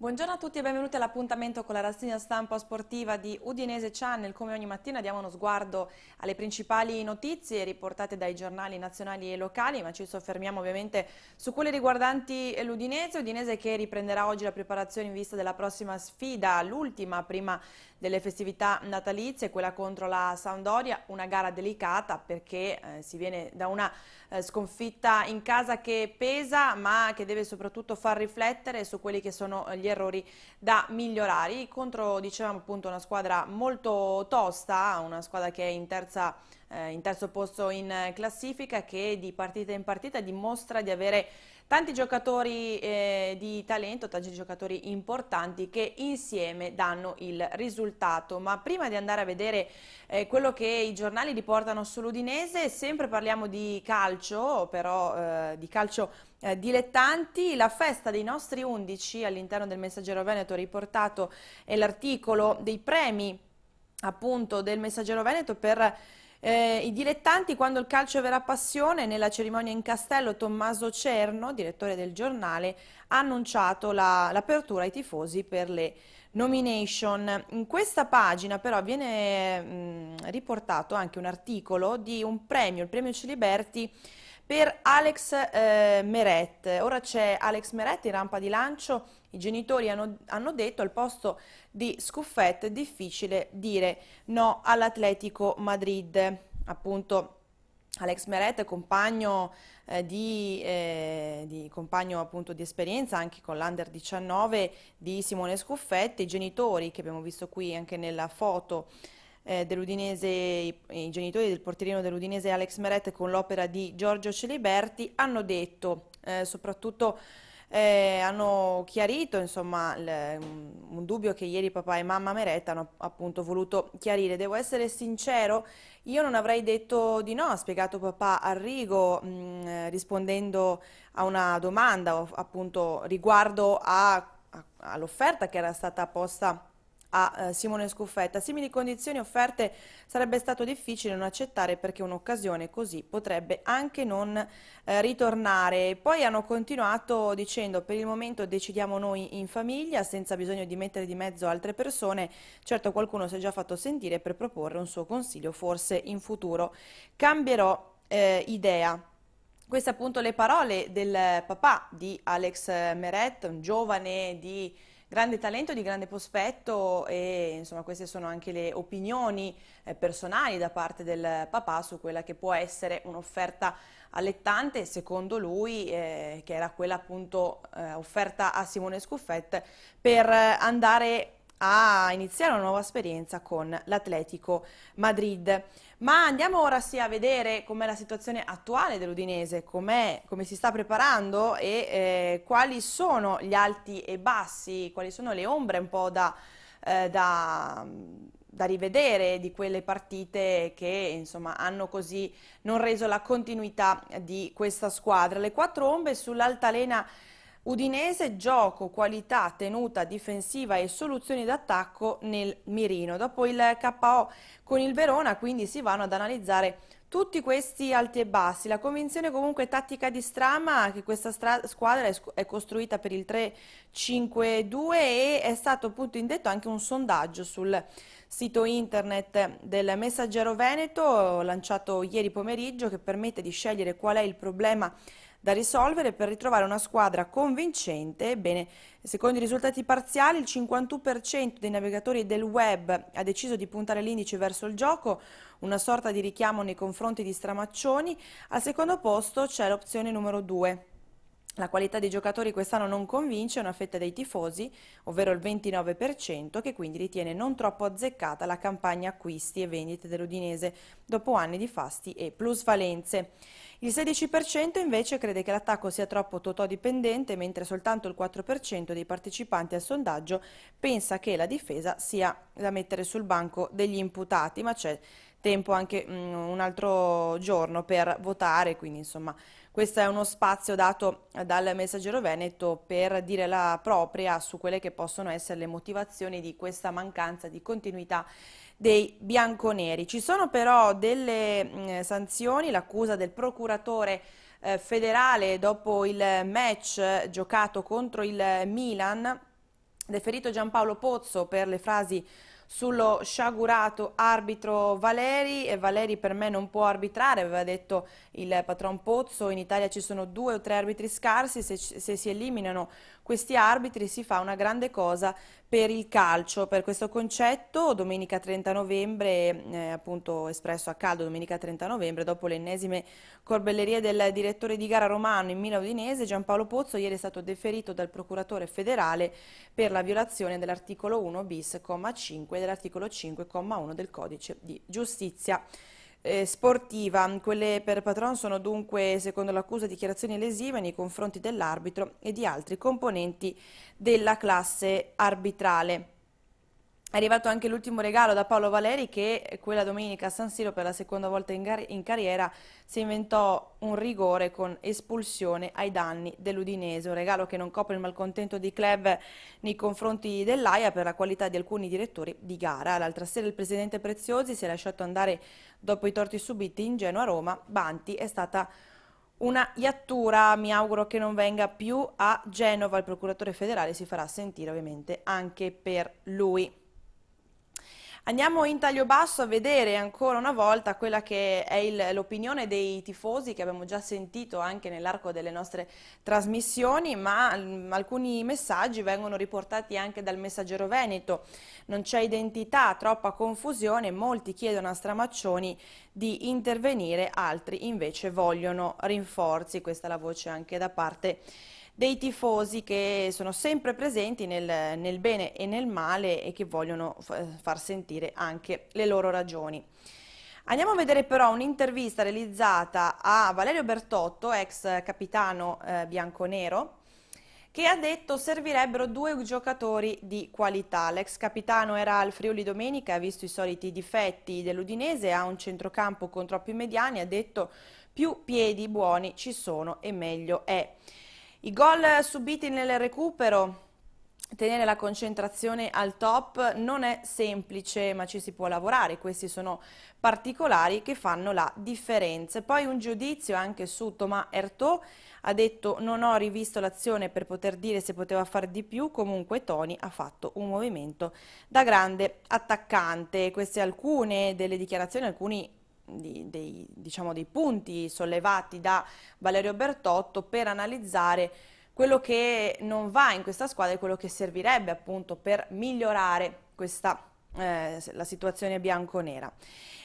Buongiorno a tutti e benvenuti all'appuntamento con la rassegna stampa sportiva di Udinese Channel. Come ogni mattina diamo uno sguardo alle principali notizie riportate dai giornali nazionali e locali, ma ci soffermiamo ovviamente su quelle riguardanti l'Udinese. Udinese che riprenderà oggi la preparazione in vista della prossima sfida, l'ultima prima delle festività natalizie, quella contro la Sampdoria, una gara delicata perché eh, si viene da una eh, sconfitta in casa che pesa, ma che deve soprattutto far riflettere su quelli che sono gli errori da migliorare. Contro, dicevamo appunto, una squadra molto tosta, una squadra che è in, terza, eh, in terzo posto in classifica, che di partita in partita dimostra di avere Tanti giocatori eh, di talento, tanti giocatori importanti che insieme danno il risultato. Ma prima di andare a vedere eh, quello che i giornali riportano sull'Udinese, sempre parliamo di calcio, però eh, di calcio eh, dilettanti, la festa dei nostri 11 all'interno del Messaggero Veneto riportato è l'articolo dei premi appunto del Messaggero Veneto per eh, I dilettanti quando il calcio verrà passione, nella cerimonia in castello Tommaso Cerno, direttore del giornale, ha annunciato l'apertura la, ai tifosi per le nomination. In questa pagina però viene mh, mm, riportato anche un articolo di un premio, il premio Celiberti, per Alex eh, Meret. Ora c'è Alex Meret in rampa di lancio i genitori hanno, hanno detto al posto di Scuffet è difficile dire no all'Atletico Madrid, appunto Alex Meret, compagno, eh, di, eh, di, compagno di, esperienza anche con l'Under 19 di Simone Scuffetti, i genitori che abbiamo visto qui anche nella foto eh, dell'Udinese, i, i, genitori del portierino dell'Udinese Alex Meret con l'opera di Giorgio Celiberti hanno detto eh, soprattutto eh, hanno chiarito insomma, le, mm, un dubbio che ieri papà e mamma Meretta hanno appunto voluto chiarire. Devo essere sincero, io non avrei detto di no, ha spiegato papà Arrigo mh, mm, rispondendo a una domanda appunto riguardo all'offerta che era stata posta a eh, Simone Scuffetta. Simili condizioni offerte sarebbe stato difficile non accettare perché un'occasione così potrebbe anche non eh, ritornare. Poi hanno continuato dicendo per il momento decidiamo noi in famiglia senza bisogno di mettere di mezzo altre persone. Certo qualcuno si è già fatto sentire per proporre un suo consiglio, forse in futuro cambierò eh, idea. Queste appunto le parole del papà di Alex Meret, un giovane di grande talento, di grande prospetto e insomma queste sono anche le opinioni eh, personali da parte del papà su quella che può essere un'offerta allettante, secondo lui, eh, che era quella appunto eh, offerta a Simone Scuffet per andare a iniziare una nuova esperienza con l'Atletico Madrid. Ma andiamo ora sì a vedere com'è la situazione attuale dell'Udinese, com'è, come si sta preparando e eh, quali sono gli alti e bassi, quali sono le ombre un po' da, eh, da, da rivedere di quelle partite che insomma, hanno così non reso la continuità di questa squadra. Le quattro ombre sull'altalena Udinese, gioco, qualità, tenuta difensiva e soluzioni d'attacco nel mirino. Dopo il KO con il Verona quindi si vanno ad analizzare tutti questi alti e bassi. La convinzione comunque tattica di Strama che questa squadra è, costruita per il 3-5-2 e è stato appunto indetto anche un sondaggio sul sito internet del Messaggero Veneto lanciato ieri pomeriggio che permette di scegliere qual è il problema da risolvere per ritrovare una squadra convincente. Ebbene, secondo i risultati parziali, il 51% dei navigatori del web ha deciso di puntare l'indice verso il gioco, una sorta di richiamo nei confronti di Stramaccioni. Al secondo posto c'è l'opzione numero 2, la qualità dei giocatori quest'anno non convince una fetta dei tifosi, ovvero il 29%, che quindi ritiene non troppo azzeccata la campagna acquisti e vendite dell'Udinese dopo anni di fasti e plusvalenze. Il 16% invece crede che l'attacco sia troppo totodipendente, mentre soltanto il 4% dei partecipanti al sondaggio pensa che la difesa sia da mettere sul banco degli imputati, ma c'è tempo anche mm, un altro giorno per votare, quindi insomma questo è uno spazio dato dal messaggero Veneto per dire la propria su quelle che possono essere le motivazioni di questa mancanza di continuità dei bianconeri. Ci sono però delle mh, mm, sanzioni, l'accusa del procuratore eh, federale dopo il match giocato contro il Milan, deferito Giampaolo Pozzo per le frasi sullo sciagurato arbitro Valeri e Valeri per me non può arbitrare, aveva detto il patron Pozzo, in Italia ci sono due o tre arbitri scarsi, se, se si eliminano questi arbitri si fa una grande cosa per il calcio, per questo concetto domenica 30 novembre, eh, appunto espresso a caldo domenica 30 novembre, dopo le ennesime corbellerie del direttore di gara romano in Mila Udinese, Giampaolo Pozzo ieri è stato deferito dal procuratore federale per la violazione dell'articolo 1 bis, comma 5 e dell'articolo 5, comma 1 del codice di giustizia eh, sportiva. Quelle per Patron sono dunque, secondo l'accusa, dichiarazioni lesive nei confronti dell'arbitro e di altri componenti della classe arbitrale. È arrivato anche l'ultimo regalo da Paolo Valeri che eh, quella domenica a San Siro per la seconda volta in, in carriera si inventò un rigore con espulsione ai danni dell'Udinese, un regalo che non copre il malcontento di club nei confronti dell'AIA per la qualità di alcuni direttori di gara. L'altra sera il presidente Preziosi si è lasciato andare dopo i torti subiti in Genoa Roma, Banti è stata una iattura, mi auguro che non venga più a Genova, il procuratore federale si farà sentire ovviamente anche per lui. Andiamo in taglio basso a vedere ancora una volta quella che è l'opinione dei tifosi che abbiamo già sentito anche nell'arco delle nostre trasmissioni, ma mm, alcuni messaggi vengono riportati anche dal messaggero Veneto. Non c'è identità, troppa confusione, molti chiedono a Stramaccioni di intervenire, altri invece vogliono rinforzi. Questa è la voce anche da parte dei tifosi che sono sempre presenti nel, nel bene e nel male e che vogliono far sentire anche le loro ragioni. Andiamo a vedere però un'intervista realizzata a Valerio Bertotto, ex capitano eh, bianconero, che ha detto servirebbero due giocatori di qualità. L'ex capitano era al Friuli Domenica, ha visto i soliti difetti dell'Udinese, ha un centrocampo con troppi mediani, ha detto più piedi buoni ci sono e meglio è. I gol subiti nel recupero, tenere la concentrazione al top non è semplice, ma ci si può lavorare. Questi sono particolari che fanno la differenza. Poi un giudizio anche su Thomas Ertò, ha detto non ho rivisto l'azione per poter dire se poteva fare di più, comunque Tony ha fatto un movimento da grande attaccante. Queste alcune delle dichiarazioni, alcuni di, dei, diciamo, dei punti sollevati da Valerio Bertotto per analizzare quello che non va in questa squadra e quello che servirebbe appunto per migliorare questa, eh, la situazione bianconera.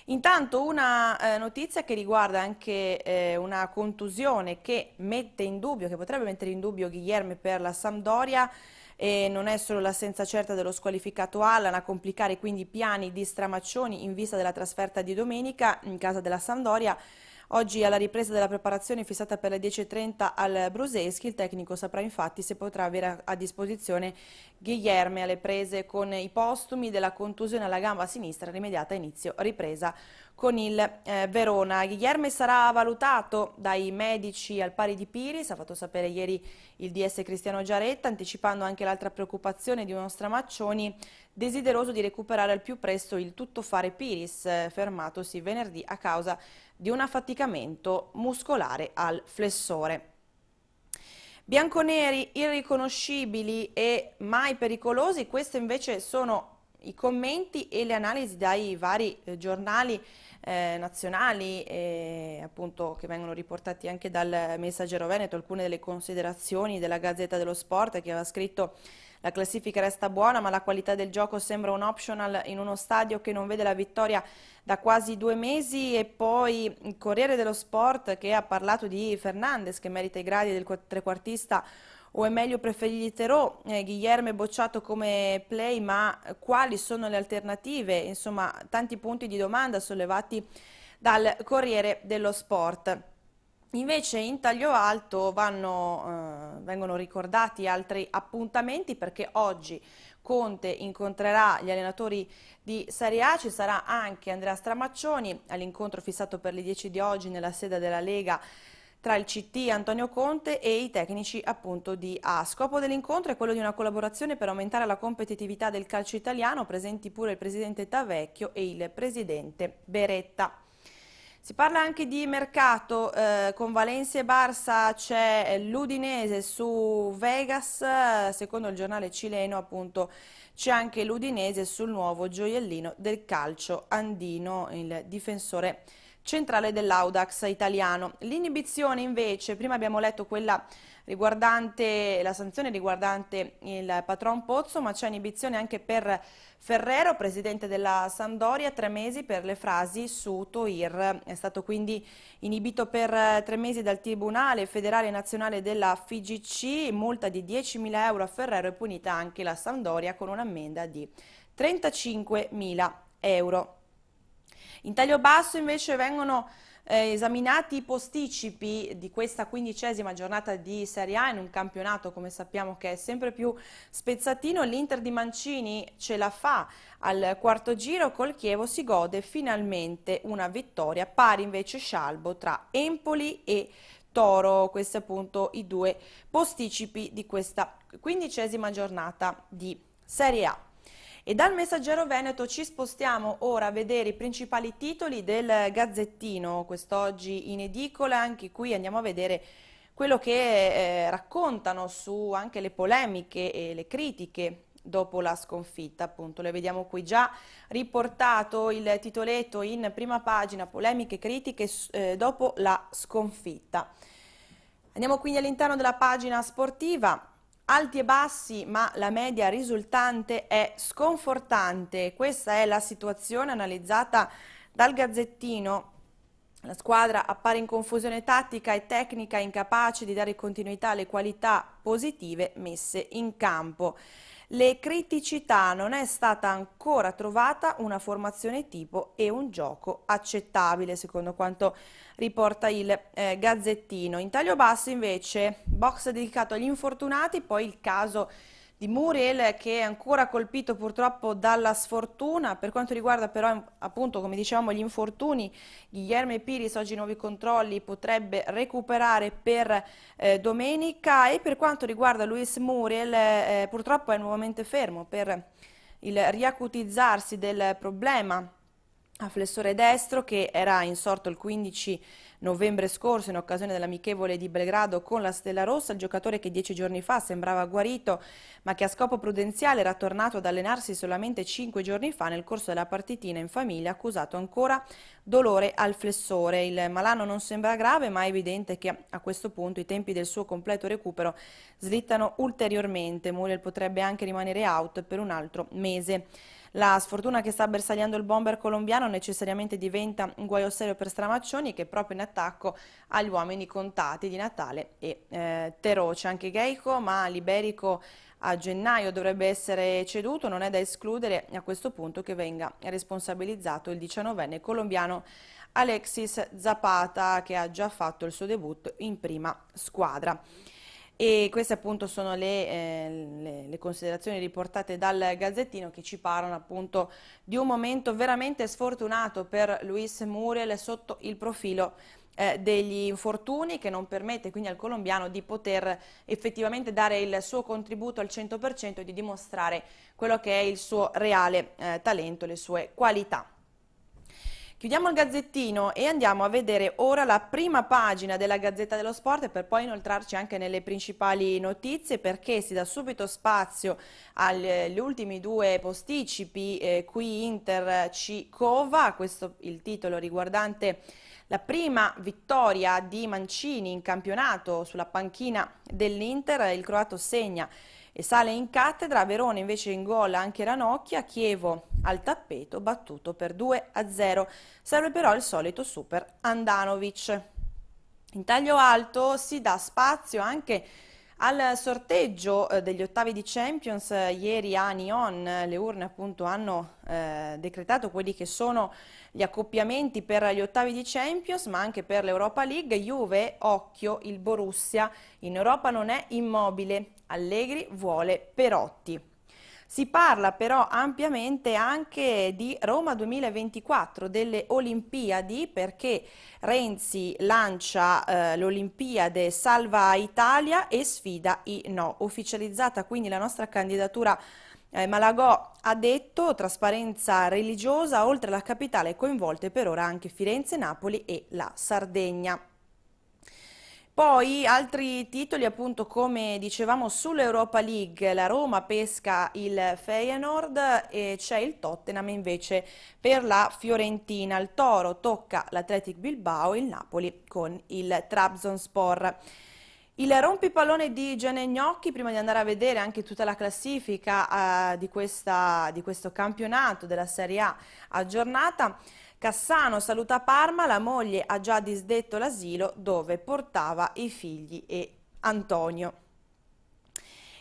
Intanto una eh, notizia che riguarda anche eh, una contusione che mette in dubbio, che potrebbe mettere in dubbio Guilherme per la Sampdoria, e non è solo l'assenza certa dello squalificato Allan a complicare quindi i piani di Stramaccioni in vista della trasferta di domenica in casa della Sandoria. Oggi alla ripresa della preparazione fissata per le 10.30 al Bruseschi, il tecnico saprà infatti se potrà avere a disposizione Guilherme alle prese con i postumi della contusione alla gamba sinistra rimediata a inizio ripresa con il eh, Verona. Guilherme sarà valutato dai medici al pari di Piris, ha fatto sapere ieri il DS Cristiano Giaretta, anticipando anche l'altra preoccupazione di uno stramaccioni desideroso di recuperare al più presto il tuttofare Piris, eh, fermatosi venerdì a causa di di un affaticamento muscolare al flessore. Bianconeri irriconoscibili e mai pericolosi, questi invece sono i commenti e le analisi dai vari eh, giornali eh, nazionali eh, appunto, che vengono riportati anche dal Messaggero Veneto, alcune delle considerazioni della Gazzetta dello Sport che aveva scritto la classifica resta buona, ma la qualità del gioco sembra un optional in uno stadio che non vede la vittoria da quasi due mesi e poi il Corriere dello Sport che ha parlato di Fernandez che merita i gradi del trequartista o è meglio preferire Terò? Eh, Guillermo è bocciato come play, ma quali sono le alternative? Insomma, tanti punti di domanda sollevati dal Corriere dello Sport. Invece in taglio alto vanno, eh, vengono ricordati altri appuntamenti perché oggi Conte incontrerà gli allenatori di Serie A, ci sarà anche Andrea Stramaccioni all'incontro fissato per le 10 di oggi nella sede della Lega tra il CT Antonio Conte e i tecnici appunto di A. Scopo dell'incontro è quello di una collaborazione per aumentare la competitività del calcio italiano, presenti pure il presidente Tavecchio e il presidente Beretta. Si parla anche di mercato, eh, con Valencia e Barça c'è l'Udinese su Vegas, secondo il giornale cileno appunto c'è anche l'Udinese sul nuovo gioiellino del calcio andino, il difensore centrale dell'Audax italiano. L'inibizione invece, prima abbiamo letto quella riguardante la sanzione riguardante il patron Pozzo, ma c'è inibizione anche per Ferrero, presidente della Sandoria, tre mesi per le frasi su Toir. È stato quindi inibito per eh, tre mesi dal Tribunale Federale Nazionale della FIGC, multa di 10.000 euro a Ferrero e punita anche la Sandoria con un'ammenda di 35.000 euro. In taglio basso invece vengono eh, esaminati i posticipi di questa quindicesima giornata di Serie A in un campionato come sappiamo che è sempre più spezzatino. L'Inter di Mancini ce la fa al quarto giro, col Chievo si gode finalmente una vittoria, pari invece scialbo tra Empoli e Toro, questi appunto i due posticipi di questa quindicesima giornata di Serie A. E dal Messaggero Veneto ci spostiamo ora a vedere i principali titoli del Gazzettino, quest'oggi in edicola, anche qui andiamo a vedere quello che eh, raccontano su anche le polemiche e le critiche dopo la sconfitta, appunto, le vediamo qui già riportato il titoletto in prima pagina, polemiche e critiche eh, dopo la sconfitta. Andiamo quindi all'interno della pagina sportiva, Alti e bassi, ma la media risultante è sconfortante. Questa è la situazione analizzata dal Gazzettino. La squadra appare in confusione tattica e tecnica, incapace di dare continuità alle qualità positive messe in campo le criticità non è stata ancora trovata una formazione tipo e un gioco accettabile, secondo quanto riporta il eh, Gazzettino. In taglio basso invece, box dedicato agli infortunati, poi il caso di Muriel che è ancora colpito purtroppo dalla sfortuna. Per quanto riguarda però appunto come dicevamo gli infortuni, Guillermo Piris oggi nuovi controlli potrebbe recuperare per eh, domenica e per quanto riguarda Luis Muriel eh, purtroppo è nuovamente fermo per il riacutizzarsi del problema a flessore destro che era insorto il 15 novembre scorso in occasione dell'amichevole di Belgrado con la Stella Rossa, il giocatore che dieci giorni fa sembrava guarito ma che a scopo prudenziale era tornato ad allenarsi solamente cinque giorni fa nel corso della partitina in famiglia accusato ancora dolore al flessore. Il malano non sembra grave ma è evidente che a questo punto i tempi del suo completo recupero slittano ulteriormente, Muriel potrebbe anche rimanere out per un altro mese. La sfortuna che sta bersagliando il bomber colombiano necessariamente diventa un guaio serio per Stramaccioni che è proprio in attacco agli uomini contati di Natale e eh, Teroce. Anche Geico ma l'Iberico a gennaio dovrebbe essere ceduto, non è da escludere a questo punto che venga responsabilizzato il 19enne colombiano Alexis Zapata che ha già fatto il suo debutto in prima squadra. E queste appunto sono le, eh, le, le, considerazioni riportate dal Gazzettino che ci parlano appunto di un momento veramente sfortunato per Luis Muriel sotto il profilo eh, degli infortuni che non permette quindi al colombiano di poter effettivamente dare il suo contributo al 100% e di dimostrare quello che è il suo reale eh, talento, le sue qualità. Chiudiamo il gazzettino e andiamo a vedere ora la prima pagina della Gazzetta dello Sport per poi inoltrarci anche nelle principali notizie perché si dà subito spazio agli eh, ultimi due posticipi eh, qui Inter ci cova, questo il titolo riguardante la prima vittoria di Mancini in campionato sulla panchina dell'Inter, il croato segna e sale in cattedra, Verona invece in gol anche Ranocchia, Chievo al tappeto battuto per 2 a 0. Serve però il solito super Andanovic. In taglio alto si dà spazio anche al sorteggio eh, degli ottavi di Champions ieri a Nyon le urne appunto hanno eh, decretato quelli che sono gli accoppiamenti per gli ottavi di Champions ma anche per l'Europa League, Juve, occhio, il Borussia in Europa non è immobile Allegri vuole Perotti. Si parla però ampiamente anche di Roma 2024, delle Olimpiadi, perché Renzi lancia eh, l'Olimpiade Salva Italia e sfida i no. Ufficializzata quindi la nostra candidatura eh, Malagò ha detto trasparenza religiosa, oltre alla capitale coinvolte per ora anche Firenze, Napoli e la Sardegna. Poi altri titoli, appunto come dicevamo sull'Europa League, la Roma pesca il Feyenoord e c'è il Tottenham invece per la Fiorentina. Il Toro tocca l'Athletic Bilbao e il Napoli con il Trabzonspor. Il rompipallone di Gianni Gnocchi, prima di andare a vedere anche tutta la classifica eh, di, questa, di questo campionato della Serie A aggiornata, Cassano saluta Parma, la moglie ha già disdetto l'asilo dove portava i figli e Antonio.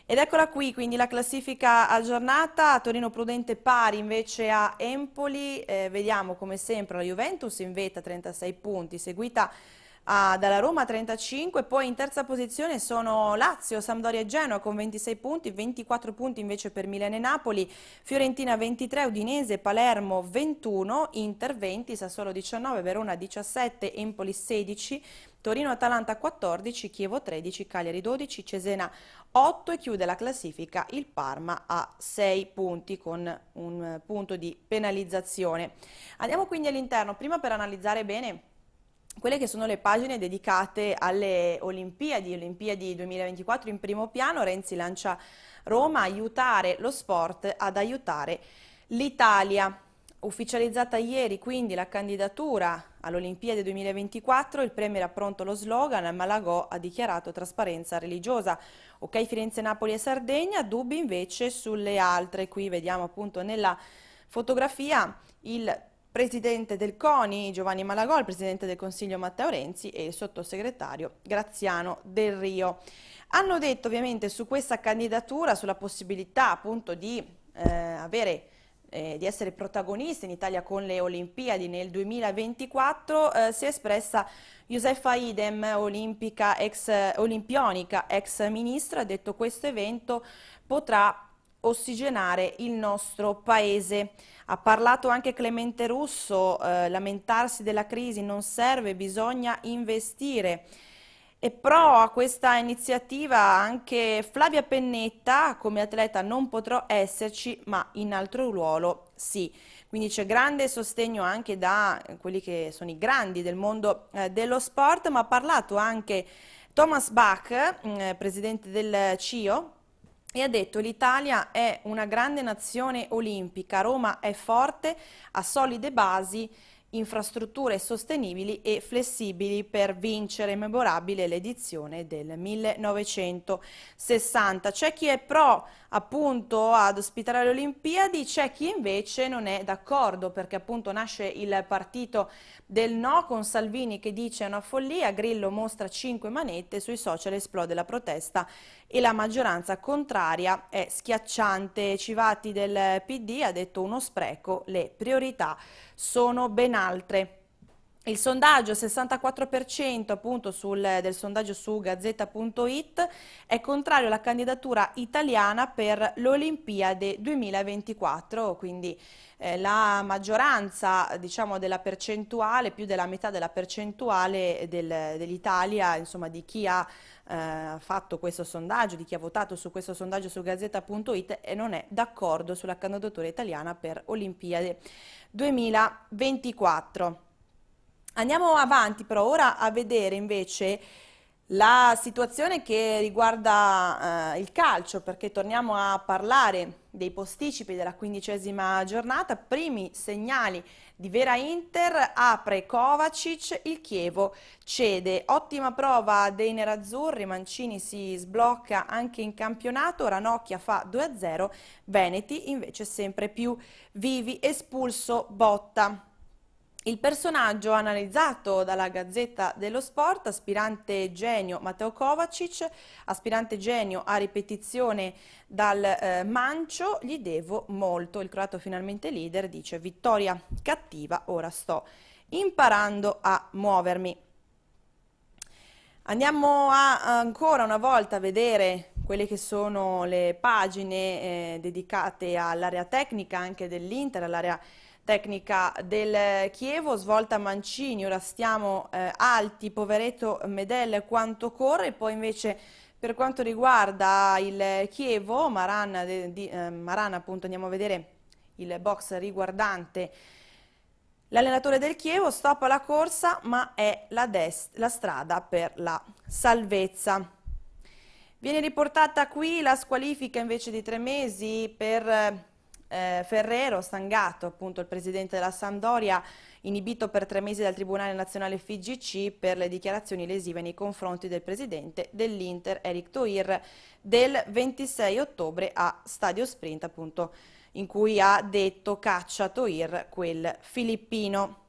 Ed eccola qui, quindi la classifica aggiornata, Torino Prudente pari invece a Empoli, eh, vediamo come sempre la Juventus in vetta 36 punti, seguita ah, dalla Roma 35, poi in terza posizione sono Lazio, Sampdoria e Genoa con 26 punti, 24 punti invece per Milano e Napoli, Fiorentina 23, Udinese, Palermo 21, Inter 20, Sassuolo 19, Verona 17, Empoli 16, Torino-Atalanta 14, Chievo 13, Cagliari 12, Cesena 8 e chiude la classifica il Parma a 6 punti con un punto di penalizzazione. Andiamo quindi all'interno, prima per analizzare bene quelle che sono le pagine dedicate alle Olimpiadi, Olimpiadi 2024 in primo piano, Renzi lancia Roma, aiutare lo sport ad aiutare l'Italia. Ufficializzata ieri quindi la candidatura all'Olimpiade 2024, il Premier ha pronto lo slogan, Malagò ha dichiarato trasparenza religiosa. Ok Firenze, Napoli e Sardegna, dubbi invece sulle altre. Qui vediamo appunto nella fotografia il presidente del CONI Giovanni Malagol, presidente del Consiglio Matteo Renzi e il sottosegretario Graziano Del Rio. Hanno detto ovviamente su questa candidatura, sulla possibilità appunto di eh, avere eh, di essere protagonista in Italia con le Olimpiadi nel 2024 eh, si è espressa Josefa Idem, olimpica, ex olimpionica, ex ministra, ha detto questo evento potrà ossigenare il nostro paese. Ha parlato anche Clemente Russo, eh, lamentarsi della crisi non serve, bisogna investire. E pro a questa iniziativa anche Flavia Pennetta, come atleta non potrò esserci, ma in altro ruolo sì. Quindi c'è grande sostegno anche da quelli che sono i grandi del mondo eh, dello sport, ma ha parlato anche Thomas Bach, eh, presidente del CIO, e ha detto l'Italia è una grande nazione olimpica, Roma è forte, ha solide basi infrastrutture sostenibili e flessibili per vincere memorabile l'edizione del 1960. C'è chi è pro appunto ad ospitare le Olimpiadi, c'è chi invece non è d'accordo perché appunto nasce il partito del no con Salvini che dice è una follia, Grillo mostra cinque manette, sui social esplode la protesta e la maggioranza contraria è schiacciante. Civati del PD ha detto uno spreco, le priorità sono benate altre. Il sondaggio 64% appunto sul, del sondaggio su gazzetta.it è contrario alla candidatura italiana per l'Olimpiade 2024, quindi eh, la maggioranza diciamo, della percentuale, più della metà della percentuale del, dell'Italia, insomma di chi ha eh, fatto questo sondaggio, di chi ha votato su questo sondaggio su gazzetta.it e non è d'accordo sulla candidatura italiana per Olimpiade 2024. Andiamo avanti però ora a vedere invece la situazione che riguarda eh, il calcio, perché torniamo a parlare dei posticipi della quindicesima giornata, primi segnali di vera Inter, apre Kovacic, il Chievo cede. Ottima prova dei nerazzurri, Mancini si sblocca anche in campionato, Ranocchia fa 2-0, Veneti invece sempre più vivi, espulso Botta. Il personaggio analizzato dalla Gazzetta dello Sport, aspirante genio Matteo Kovacic, aspirante genio a ripetizione dal eh, Mancio, gli devo molto. Il croato finalmente leader dice vittoria cattiva, ora sto imparando a muovermi. Andiamo a, ancora una volta a vedere quelle che sono le pagine eh, dedicate all'area tecnica anche dell'Inter, all'area tecnica tecnica del Chievo, svolta Mancini, ora stiamo eh, alti, Poveretto, Medel quanto corre, poi invece per quanto riguarda il Chievo, Marana, de, di, eh, Marana appunto andiamo a vedere il box riguardante L'allenatore del Chievo stoppa la corsa ma è la, la, strada per la salvezza. Viene riportata qui la squalifica invece di tre mesi per eh, eh, Ferrero, Sangato, appunto il presidente della Sampdoria, inibito per tre mesi dal Tribunale Nazionale FIGC per le dichiarazioni lesive nei confronti del presidente dell'Inter, Eric Toir, del 26 ottobre a Stadio Sprint, appunto, in cui ha detto caccia Toir quel filippino.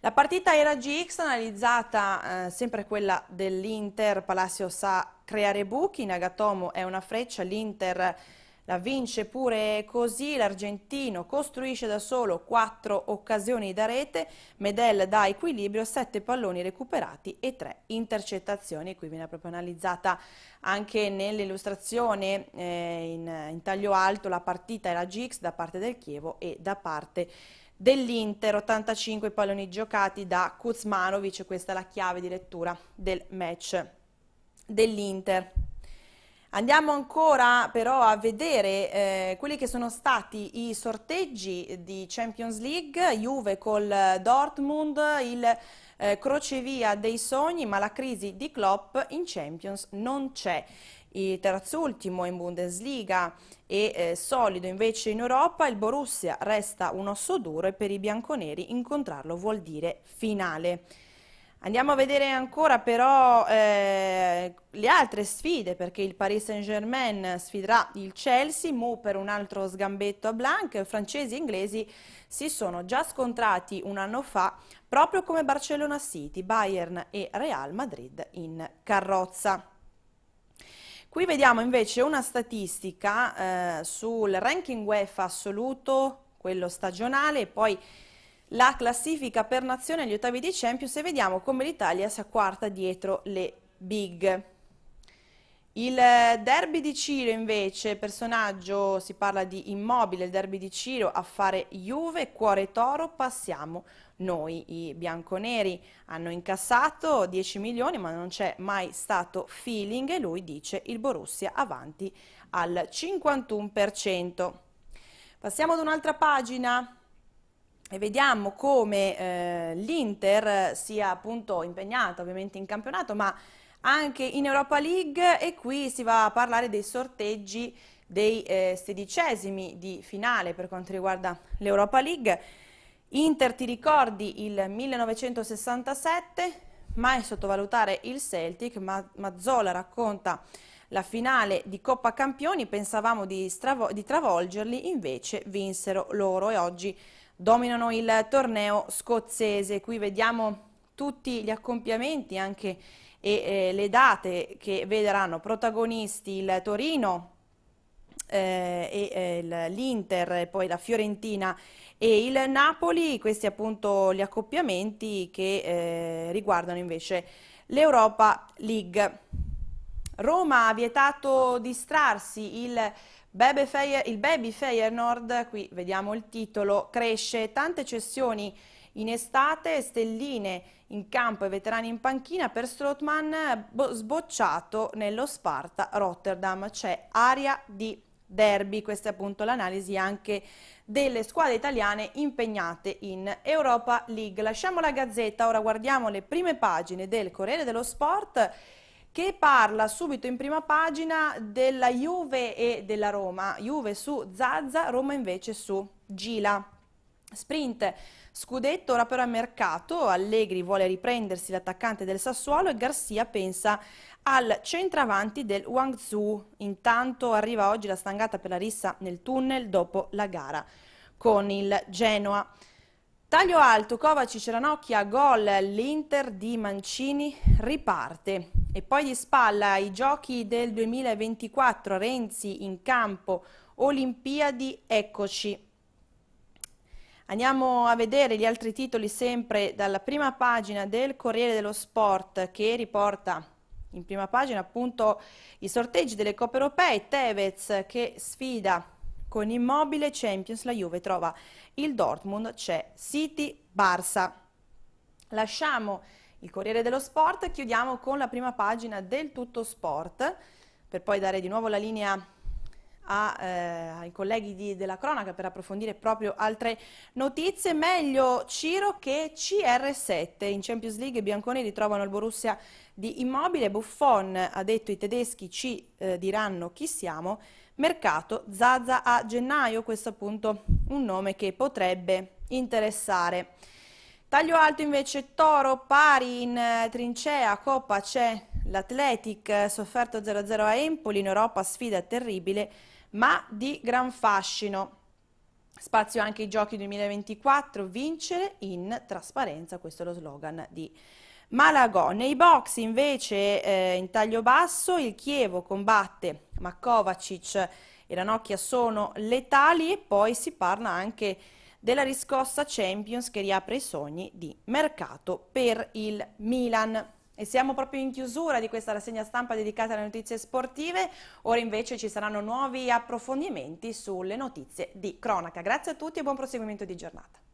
La partita era GX analizzata, eh, sempre quella dell'Inter, Palacio sa creare buchi, Nagatomo è una freccia, l'Inter la vince pure così, l'argentino costruisce da solo quattro occasioni da rete, Medel dà equilibrio, sette palloni recuperati e tre intercettazioni. Qui viene proprio analizzata anche nell'illustrazione eh, in, in taglio alto la partita e la GX da parte del Chievo e da parte dell'Inter, 85 palloni giocati da Kuzmanovic, questa è la chiave di lettura del match dell'Inter. Andiamo ancora però a vedere eh, quelli che sono stati i sorteggi di Champions League, Juve col Dortmund, il eh, crocevia dei sogni, ma la crisi di Klopp in Champions non c'è. Il terzultimo in Bundesliga e eh, solido invece in Europa, il Borussia resta un osso duro e per i bianconeri incontrarlo vuol dire finale. Andiamo a vedere ancora però eh, le altre sfide perché il Paris Saint-Germain sfiderà il Chelsea, Mu per un altro sgambetto a Blanc, francesi e inglesi si sono già scontrati un anno fa proprio come Barcellona City, Bayern e Real Madrid in carrozza. Qui vediamo invece una statistica eh, sul ranking UEFA assoluto, quello stagionale e poi la classifica per nazione agli ottavi di Champions e vediamo come l'Italia sia quarta dietro le big. Il eh, derby di Ciro invece, personaggio, si parla di immobile, il derby di Ciro, affare Juve, cuore toro, passiamo noi. I bianconeri hanno incassato 10 milioni ma non c'è mai stato feeling e lui dice il Borussia avanti al 51%. Passiamo ad un'altra pagina e vediamo come eh, l'Inter sia appunto impegnata ovviamente in campionato ma anche in Europa League e qui si va a parlare dei sorteggi dei eh, sedicesimi di finale per quanto riguarda l'Europa League. Inter ti ricordi il 1967, mai sottovalutare il Celtic, ma Mazzola racconta la finale di Coppa Campioni, pensavamo di, di travolgerli, invece vinsero loro e oggi dominano il torneo scozzese. Qui vediamo tutti gli accompiamenti anche, e eh, le date che vedranno protagonisti il Torino, eh, e eh, l'Inter, poi la Fiorentina e il Napoli, questi appunto gli accoppiamenti che eh, riguardano invece l'Europa League. Roma ha vietato distrarsi il il baby Feyenoord, qui vediamo il titolo, cresce, tante cessioni in estate, stelline in campo e veterani in panchina per Strootman sbocciato nello Sparta Rotterdam, c'è aria di derby, questa è appunto l'analisi anche delle squadre italiane impegnate in Europa League. Lasciamo la Gazzetta, ora guardiamo le prime pagine del Corriere dello Sport che parla subito in prima pagina della Juve e della Roma. Juve su Zazza, Roma invece su Gila. Sprint, scudetto, ora però è mercato, Allegri vuole riprendersi l'attaccante del Sassuolo e Garcia pensa al centravanti del Wangzhou. Intanto arriva oggi la stangata per la rissa nel tunnel dopo la gara con il Genoa. Taglio alto, Kovacic, Ranocchia, gol, l'Inter di Mancini riparte. E poi di spalla i giochi del 2024, Renzi in campo, Olimpiadi, eccoci. Andiamo a vedere gli altri titoli sempre dalla prima pagina del Corriere dello Sport che riporta in prima pagina appunto i sorteggi delle Coppe Europee, Tevez che sfida con Immobile, Champions, la Juve trova il Dortmund, c'è City, Barça. Lasciamo il Corriere dello Sport, chiudiamo con la prima pagina del Tutto Sport, per poi dare di nuovo la linea a, eh, ai colleghi di, della cronaca per approfondire proprio altre notizie. Meglio Ciro che CR7. In Champions League i bianconi ritrovano il Borussia di Immobile. Buffon ha detto i tedeschi ci eh, diranno chi siamo. Mercato Zaza a gennaio, questo appunto un nome che potrebbe interessare. Taglio alto invece Toro pari in eh, trincea, Coppa c'è l'Atletic, eh, sofferto 0-0 a Empoli, in Europa sfida terribile ma di gran fascino. Spazio anche ai giochi 2024, vincere in trasparenza, questo è lo slogan di Malagò. Nei box invece eh, in taglio basso il Chievo combatte, ma Kovacic e Ranocchia sono letali e poi si parla anche di della riscossa Champions che riapre i sogni di mercato per il Milan. E siamo proprio in chiusura di questa rassegna stampa dedicata alle notizie sportive, ora invece ci saranno nuovi approfondimenti sulle notizie di cronaca. Grazie a tutti e buon proseguimento di giornata.